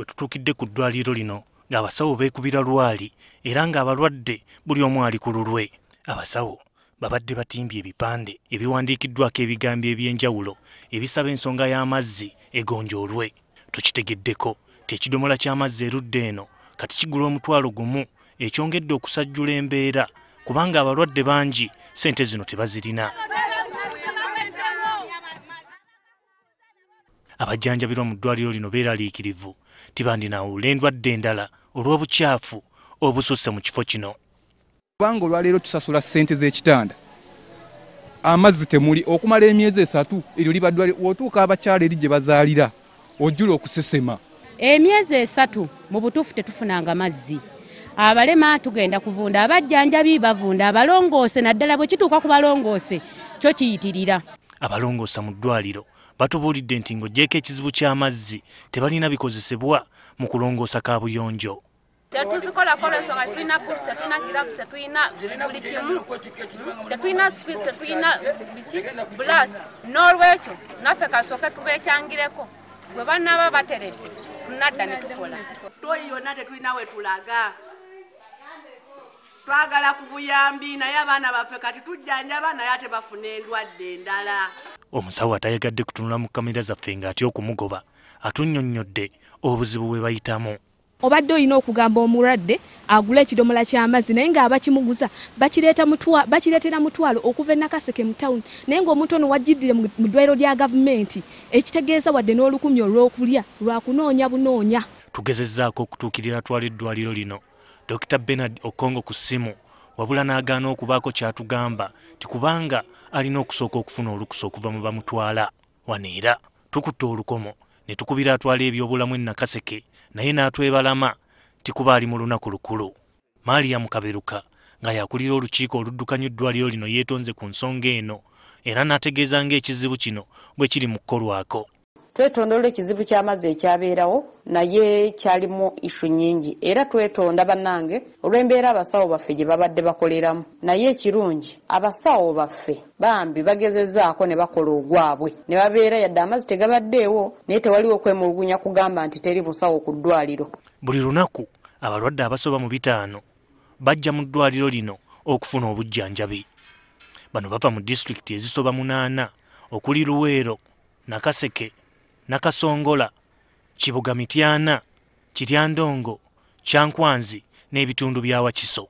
wetutuukidde ku ddwaliro lino ng'abasawo beekubira lwali era ng'abalwadde buli omu ali ku lulwe abasawo babadde batimbye ebipande ebiwandiikiddwako ebigambo eby'enjawulo ebisaba ensonga y'amazzi egonjoolwe tukitegeddeko tekidomola ky'amazzi erudde eno kati kigula omutwalo gumu ekyongedde okusajjula embeera kubanga abalwadde bangi sente zino tebazirina abajjanjabirwa mu ddwaliro lino beeraliikirivu tibandinawula endwadde endala olw'obukyafu obususe mu kifo kino kubanga olwaleero tusasula ssente z'ekitanda amazzi temuli okumala emyezi esatu eryo libaddwali otuuka abakyala eri gye bazaalira ojjula okusesema emyezi esatu mu butuufu tetufunanga mazzi abalema tugenda kuvunda abajjanjabi bavunda abalongoose naddala bwe kituuka ku balongoose kyo kiyitirira abalongoosa mu ddwaliro batubuulidde nti ng'ogyeko ekizibu ky'amazzi tebalina bikozesebwa mu kulongoosa kaabuyonjo tetuzikolakolensonga tulina bus tetulina girabu tetulina buli kimu tetulina squiz tetulina biki blas n'olwekyo naffe kasooke tubekyangireko bwe bannaba baterebye tunadda ne tukola toyi yonna tetulina we tulaga twagala ku buyambi naye abaana baffe kati tujjanjaba naye atebafuna endwadde endala omusawo atayagadde kutunula mu kamera zaffe ngaatya okumugoba atunnyonnyodde obuzibu bwe bayitamu obadde olina okugamba omulwadde agula ekidomola ky'amazzi naye ngaabakimuguza bakireetera mutwalo okuva enakaseke mu tawuni naye ngaomuntu ono wajjiddire mu ddwaliro lya gavumenti ekitegeeza wadde n'olukumi olw'okulya lwa kunoonya bunoonya tugezezzaako okutuukirira twala eddwaliro lino dr benard okongo ku ssimu wabula n'agaana okubaako kyatugamba tikubanga alina okusooka okufuna olukusa okuva mu bamutwala waneera tukutta olukomo ne tukubira atwala ebyobulamu ennakaseke naye n'atwebalama tikuba ali mu lunaku lukulu maaliya mukaberuka nga yakulira olukiiko oluddukanya eddwaliro lino yeetonze ku nsonga eno era n'ategeeza ng'ekizibu kino bwe kiri mu kukolwako twetondola ekizibu ky'amazzi ekyabeerawo naye kyalimu isu nyingi era twetonda bannange olw'embeera abasawo baffe gye babadde bakoleramu naye ekirungi abasawo baffe bambi bagezezaako ne bakola ogwabwe ne babeera yadde amazzi tegabaddeewo naye tewaliwo okwemulugunya kugamba nti teri musawo ku ddwaliro buli lunaku abalwadde abasoba mu bitaano bajja mu ddwaliro lino okufuna obujjanjabi bano bava mu disitulikiti ezisoba munaana okuli luweero nakaseke nakasongola kibuga mityana kiryandongo kyankwanzi n'ebitundu bya wakiso